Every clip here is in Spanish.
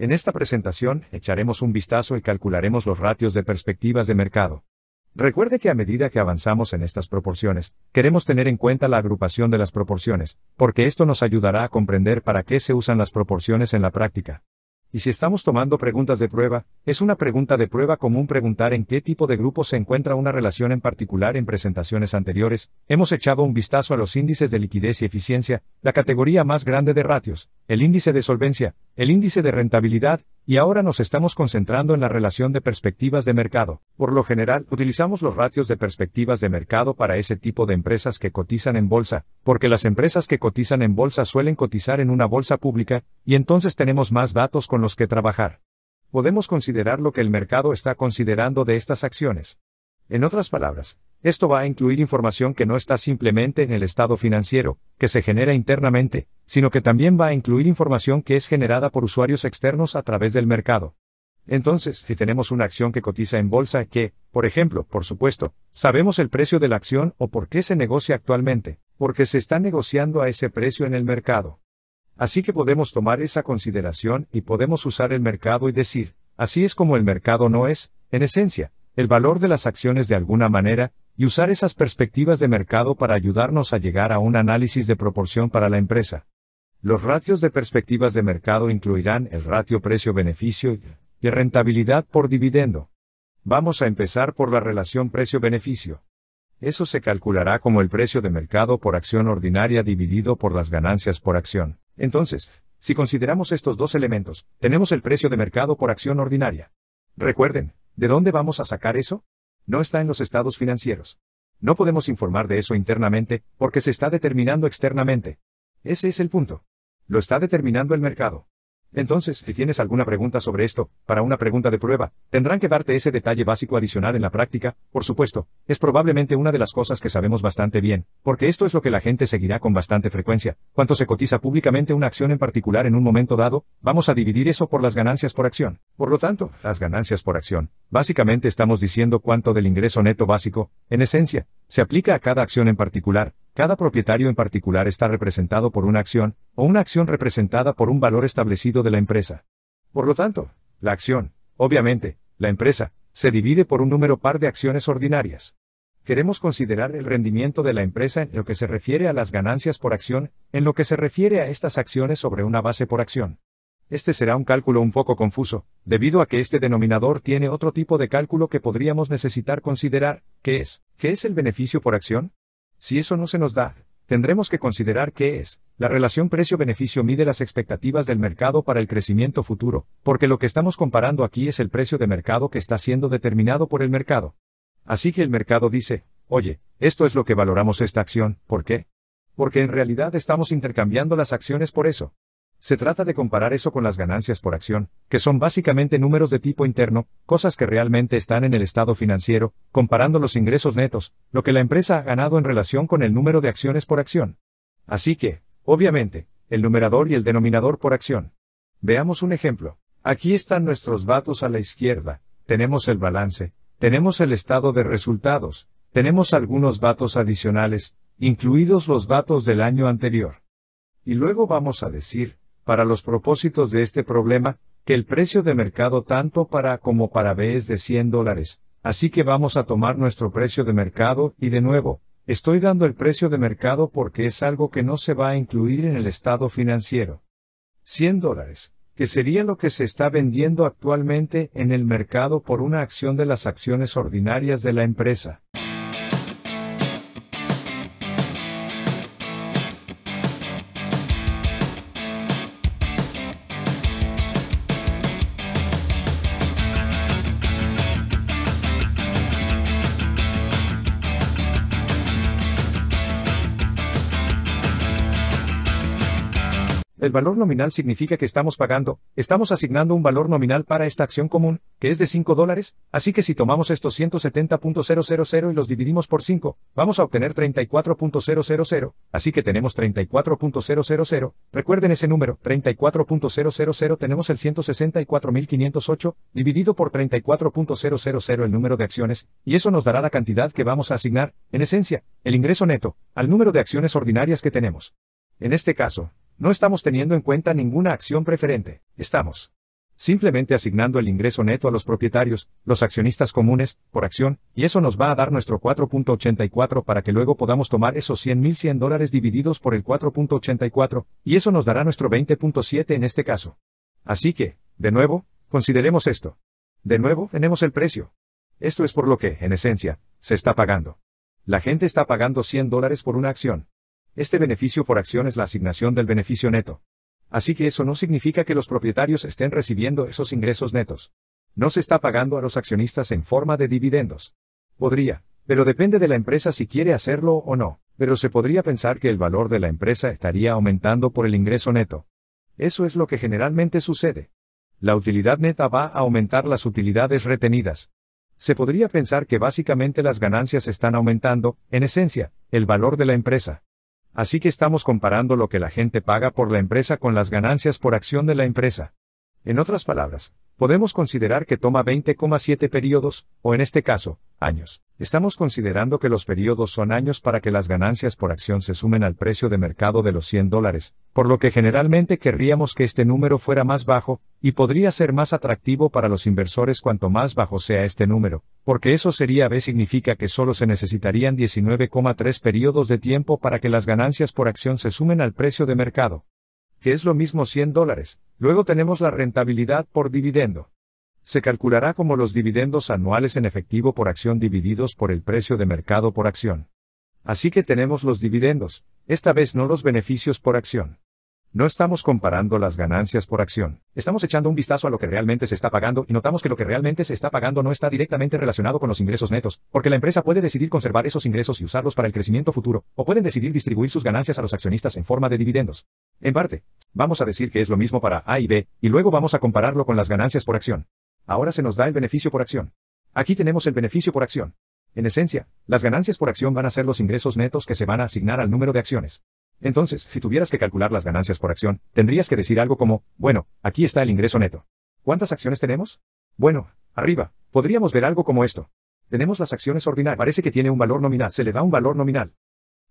En esta presentación, echaremos un vistazo y calcularemos los ratios de perspectivas de mercado. Recuerde que a medida que avanzamos en estas proporciones, queremos tener en cuenta la agrupación de las proporciones, porque esto nos ayudará a comprender para qué se usan las proporciones en la práctica. Y si estamos tomando preguntas de prueba, es una pregunta de prueba común preguntar en qué tipo de grupo se encuentra una relación en particular en presentaciones anteriores, hemos echado un vistazo a los índices de liquidez y eficiencia, la categoría más grande de ratios, el índice de solvencia, el índice de rentabilidad, y ahora nos estamos concentrando en la relación de perspectivas de mercado. Por lo general, utilizamos los ratios de perspectivas de mercado para ese tipo de empresas que cotizan en bolsa, porque las empresas que cotizan en bolsa suelen cotizar en una bolsa pública, y entonces tenemos más datos con los que trabajar. Podemos considerar lo que el mercado está considerando de estas acciones. En otras palabras, esto va a incluir información que no está simplemente en el estado financiero, que se genera internamente, sino que también va a incluir información que es generada por usuarios externos a través del mercado. Entonces, si tenemos una acción que cotiza en bolsa que, por ejemplo, por supuesto, sabemos el precio de la acción o por qué se negocia actualmente, porque se está negociando a ese precio en el mercado. Así que podemos tomar esa consideración y podemos usar el mercado y decir, así es como el mercado no es, en esencia, el valor de las acciones de alguna manera, y usar esas perspectivas de mercado para ayudarnos a llegar a un análisis de proporción para la empresa. Los ratios de perspectivas de mercado incluirán el ratio precio-beneficio y rentabilidad por dividendo. Vamos a empezar por la relación precio-beneficio. Eso se calculará como el precio de mercado por acción ordinaria dividido por las ganancias por acción. Entonces, si consideramos estos dos elementos, tenemos el precio de mercado por acción ordinaria. Recuerden, ¿de dónde vamos a sacar eso? no está en los estados financieros. No podemos informar de eso internamente, porque se está determinando externamente. Ese es el punto. Lo está determinando el mercado. Entonces, si tienes alguna pregunta sobre esto, para una pregunta de prueba, tendrán que darte ese detalle básico adicional en la práctica, por supuesto, es probablemente una de las cosas que sabemos bastante bien, porque esto es lo que la gente seguirá con bastante frecuencia. ¿Cuánto se cotiza públicamente una acción en particular en un momento dado, vamos a dividir eso por las ganancias por acción. Por lo tanto, las ganancias por acción, básicamente estamos diciendo cuánto del ingreso neto básico, en esencia, se aplica a cada acción en particular, cada propietario en particular está representado por una acción, o una acción representada por un valor establecido de la empresa. Por lo tanto, la acción, obviamente, la empresa, se divide por un número par de acciones ordinarias. Queremos considerar el rendimiento de la empresa en lo que se refiere a las ganancias por acción, en lo que se refiere a estas acciones sobre una base por acción. Este será un cálculo un poco confuso, debido a que este denominador tiene otro tipo de cálculo que podríamos necesitar considerar, que es, ¿qué es el beneficio por acción? Si eso no se nos da, tendremos que considerar qué es. La relación precio-beneficio mide las expectativas del mercado para el crecimiento futuro, porque lo que estamos comparando aquí es el precio de mercado que está siendo determinado por el mercado. Así que el mercado dice, oye, esto es lo que valoramos esta acción, ¿por qué? Porque en realidad estamos intercambiando las acciones por eso. Se trata de comparar eso con las ganancias por acción, que son básicamente números de tipo interno, cosas que realmente están en el estado financiero, comparando los ingresos netos, lo que la empresa ha ganado en relación con el número de acciones por acción. Así que, obviamente, el numerador y el denominador por acción. Veamos un ejemplo. Aquí están nuestros datos a la izquierda, tenemos el balance, tenemos el estado de resultados, tenemos algunos datos adicionales, incluidos los datos del año anterior. Y luego vamos a decir, para los propósitos de este problema, que el precio de mercado tanto para A como para B es de 100 dólares, así que vamos a tomar nuestro precio de mercado y de nuevo, estoy dando el precio de mercado porque es algo que no se va a incluir en el estado financiero. 100 dólares, que sería lo que se está vendiendo actualmente en el mercado por una acción de las acciones ordinarias de la empresa. El valor nominal significa que estamos pagando, estamos asignando un valor nominal para esta acción común, que es de 5 dólares, así que si tomamos estos 170.000 y los dividimos por 5, vamos a obtener 34.000, así que tenemos 34.000, recuerden ese número, 34.000 tenemos el 164.508, dividido por 34.000 el número de acciones, y eso nos dará la cantidad que vamos a asignar, en esencia, el ingreso neto, al número de acciones ordinarias que tenemos. En este caso, no estamos teniendo en cuenta ninguna acción preferente, estamos simplemente asignando el ingreso neto a los propietarios, los accionistas comunes, por acción, y eso nos va a dar nuestro 4.84 para que luego podamos tomar esos 100.100 dólares divididos por el 4.84, y eso nos dará nuestro 20.7 en este caso. Así que, de nuevo, consideremos esto. De nuevo, tenemos el precio. Esto es por lo que, en esencia, se está pagando. La gente está pagando 100 dólares por una acción. Este beneficio por acción es la asignación del beneficio neto. Así que eso no significa que los propietarios estén recibiendo esos ingresos netos. No se está pagando a los accionistas en forma de dividendos. Podría, pero depende de la empresa si quiere hacerlo o no, pero se podría pensar que el valor de la empresa estaría aumentando por el ingreso neto. Eso es lo que generalmente sucede. La utilidad neta va a aumentar las utilidades retenidas. Se podría pensar que básicamente las ganancias están aumentando, en esencia, el valor de la empresa. Así que estamos comparando lo que la gente paga por la empresa con las ganancias por acción de la empresa. En otras palabras, podemos considerar que toma 20,7 periodos, o en este caso, años. Estamos considerando que los periodos son años para que las ganancias por acción se sumen al precio de mercado de los 100 dólares, por lo que generalmente querríamos que este número fuera más bajo, y podría ser más atractivo para los inversores cuanto más bajo sea este número, porque eso sería B significa que solo se necesitarían 19,3 periodos de tiempo para que las ganancias por acción se sumen al precio de mercado, que es lo mismo 100 dólares. Luego tenemos la rentabilidad por dividendo se calculará como los dividendos anuales en efectivo por acción divididos por el precio de mercado por acción. Así que tenemos los dividendos, esta vez no los beneficios por acción. No estamos comparando las ganancias por acción. Estamos echando un vistazo a lo que realmente se está pagando y notamos que lo que realmente se está pagando no está directamente relacionado con los ingresos netos, porque la empresa puede decidir conservar esos ingresos y usarlos para el crecimiento futuro, o pueden decidir distribuir sus ganancias a los accionistas en forma de dividendos. En parte, vamos a decir que es lo mismo para A y B, y luego vamos a compararlo con las ganancias por acción. Ahora se nos da el beneficio por acción. Aquí tenemos el beneficio por acción. En esencia, las ganancias por acción van a ser los ingresos netos que se van a asignar al número de acciones. Entonces, si tuvieras que calcular las ganancias por acción, tendrías que decir algo como, bueno, aquí está el ingreso neto. ¿Cuántas acciones tenemos? Bueno, arriba, podríamos ver algo como esto. Tenemos las acciones ordinarias. Parece que tiene un valor nominal. Se le da un valor nominal.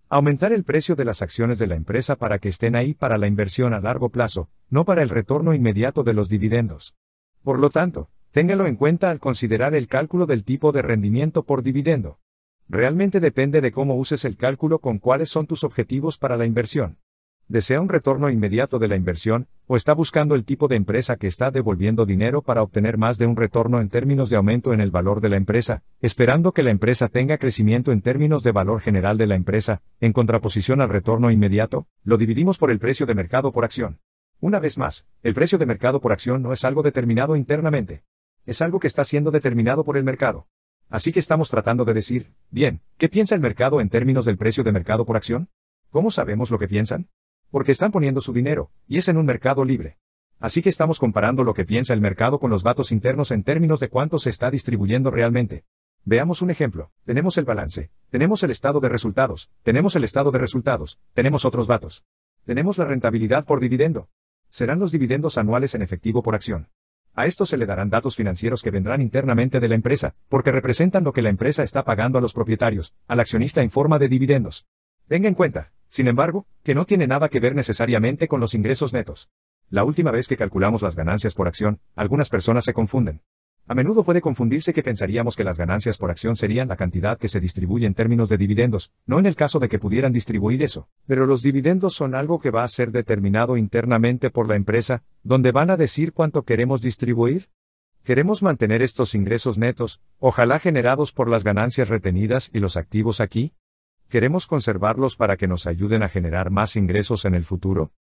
Aumentar el precio de las acciones de la empresa para que estén ahí para la inversión a largo plazo, no para el retorno inmediato de los dividendos. Por lo tanto, Téngalo en cuenta al considerar el cálculo del tipo de rendimiento por dividendo. Realmente depende de cómo uses el cálculo con cuáles son tus objetivos para la inversión. ¿Desea un retorno inmediato de la inversión, o está buscando el tipo de empresa que está devolviendo dinero para obtener más de un retorno en términos de aumento en el valor de la empresa, esperando que la empresa tenga crecimiento en términos de valor general de la empresa, en contraposición al retorno inmediato? Lo dividimos por el precio de mercado por acción. Una vez más, el precio de mercado por acción no es algo determinado internamente es algo que está siendo determinado por el mercado. Así que estamos tratando de decir, bien, ¿qué piensa el mercado en términos del precio de mercado por acción? ¿Cómo sabemos lo que piensan? Porque están poniendo su dinero, y es en un mercado libre. Así que estamos comparando lo que piensa el mercado con los datos internos en términos de cuánto se está distribuyendo realmente. Veamos un ejemplo. Tenemos el balance, tenemos el estado de resultados, tenemos el estado de resultados, tenemos otros datos. Tenemos la rentabilidad por dividendo. Serán los dividendos anuales en efectivo por acción. A esto se le darán datos financieros que vendrán internamente de la empresa, porque representan lo que la empresa está pagando a los propietarios, al accionista en forma de dividendos. Tenga en cuenta, sin embargo, que no tiene nada que ver necesariamente con los ingresos netos. La última vez que calculamos las ganancias por acción, algunas personas se confunden. A menudo puede confundirse que pensaríamos que las ganancias por acción serían la cantidad que se distribuye en términos de dividendos, no en el caso de que pudieran distribuir eso. Pero los dividendos son algo que va a ser determinado internamente por la empresa, donde van a decir cuánto queremos distribuir. Queremos mantener estos ingresos netos, ojalá generados por las ganancias retenidas y los activos aquí. Queremos conservarlos para que nos ayuden a generar más ingresos en el futuro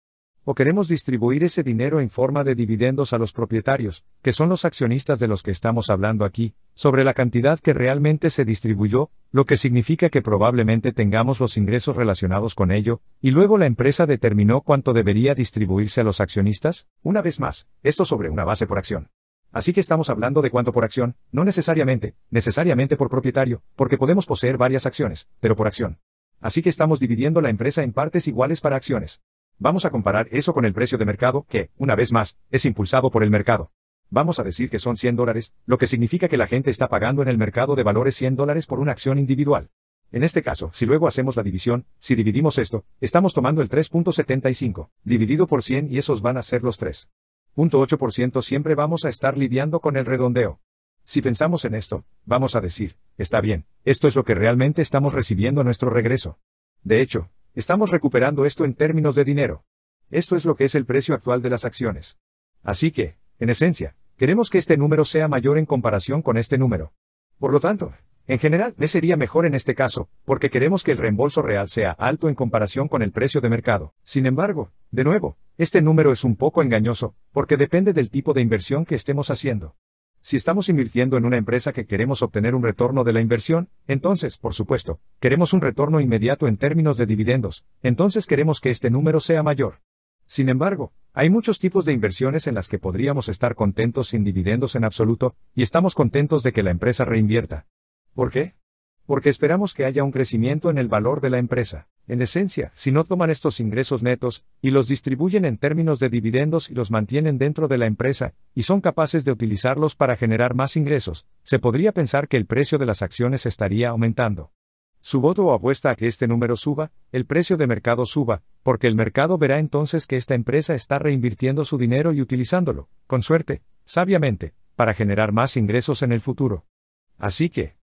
o queremos distribuir ese dinero en forma de dividendos a los propietarios, que son los accionistas de los que estamos hablando aquí, sobre la cantidad que realmente se distribuyó, lo que significa que probablemente tengamos los ingresos relacionados con ello, y luego la empresa determinó cuánto debería distribuirse a los accionistas, una vez más, esto sobre una base por acción. Así que estamos hablando de cuánto por acción, no necesariamente, necesariamente por propietario, porque podemos poseer varias acciones, pero por acción. Así que estamos dividiendo la empresa en partes iguales para acciones. Vamos a comparar eso con el precio de mercado, que, una vez más, es impulsado por el mercado. Vamos a decir que son 100 dólares, lo que significa que la gente está pagando en el mercado de valores 100 dólares por una acción individual. En este caso, si luego hacemos la división, si dividimos esto, estamos tomando el 3.75, dividido por 100 y esos van a ser los 3.8% siempre vamos a estar lidiando con el redondeo. Si pensamos en esto, vamos a decir, está bien, esto es lo que realmente estamos recibiendo a nuestro regreso. De hecho, Estamos recuperando esto en términos de dinero. Esto es lo que es el precio actual de las acciones. Así que, en esencia, queremos que este número sea mayor en comparación con este número. Por lo tanto, en general, me sería mejor en este caso, porque queremos que el reembolso real sea alto en comparación con el precio de mercado. Sin embargo, de nuevo, este número es un poco engañoso, porque depende del tipo de inversión que estemos haciendo. Si estamos invirtiendo en una empresa que queremos obtener un retorno de la inversión, entonces, por supuesto, queremos un retorno inmediato en términos de dividendos, entonces queremos que este número sea mayor. Sin embargo, hay muchos tipos de inversiones en las que podríamos estar contentos sin dividendos en absoluto, y estamos contentos de que la empresa reinvierta. ¿Por qué? Porque esperamos que haya un crecimiento en el valor de la empresa. En esencia, si no toman estos ingresos netos, y los distribuyen en términos de dividendos y los mantienen dentro de la empresa, y son capaces de utilizarlos para generar más ingresos, se podría pensar que el precio de las acciones estaría aumentando. Su voto apuesta a que este número suba, el precio de mercado suba, porque el mercado verá entonces que esta empresa está reinvirtiendo su dinero y utilizándolo, con suerte, sabiamente, para generar más ingresos en el futuro. Así que,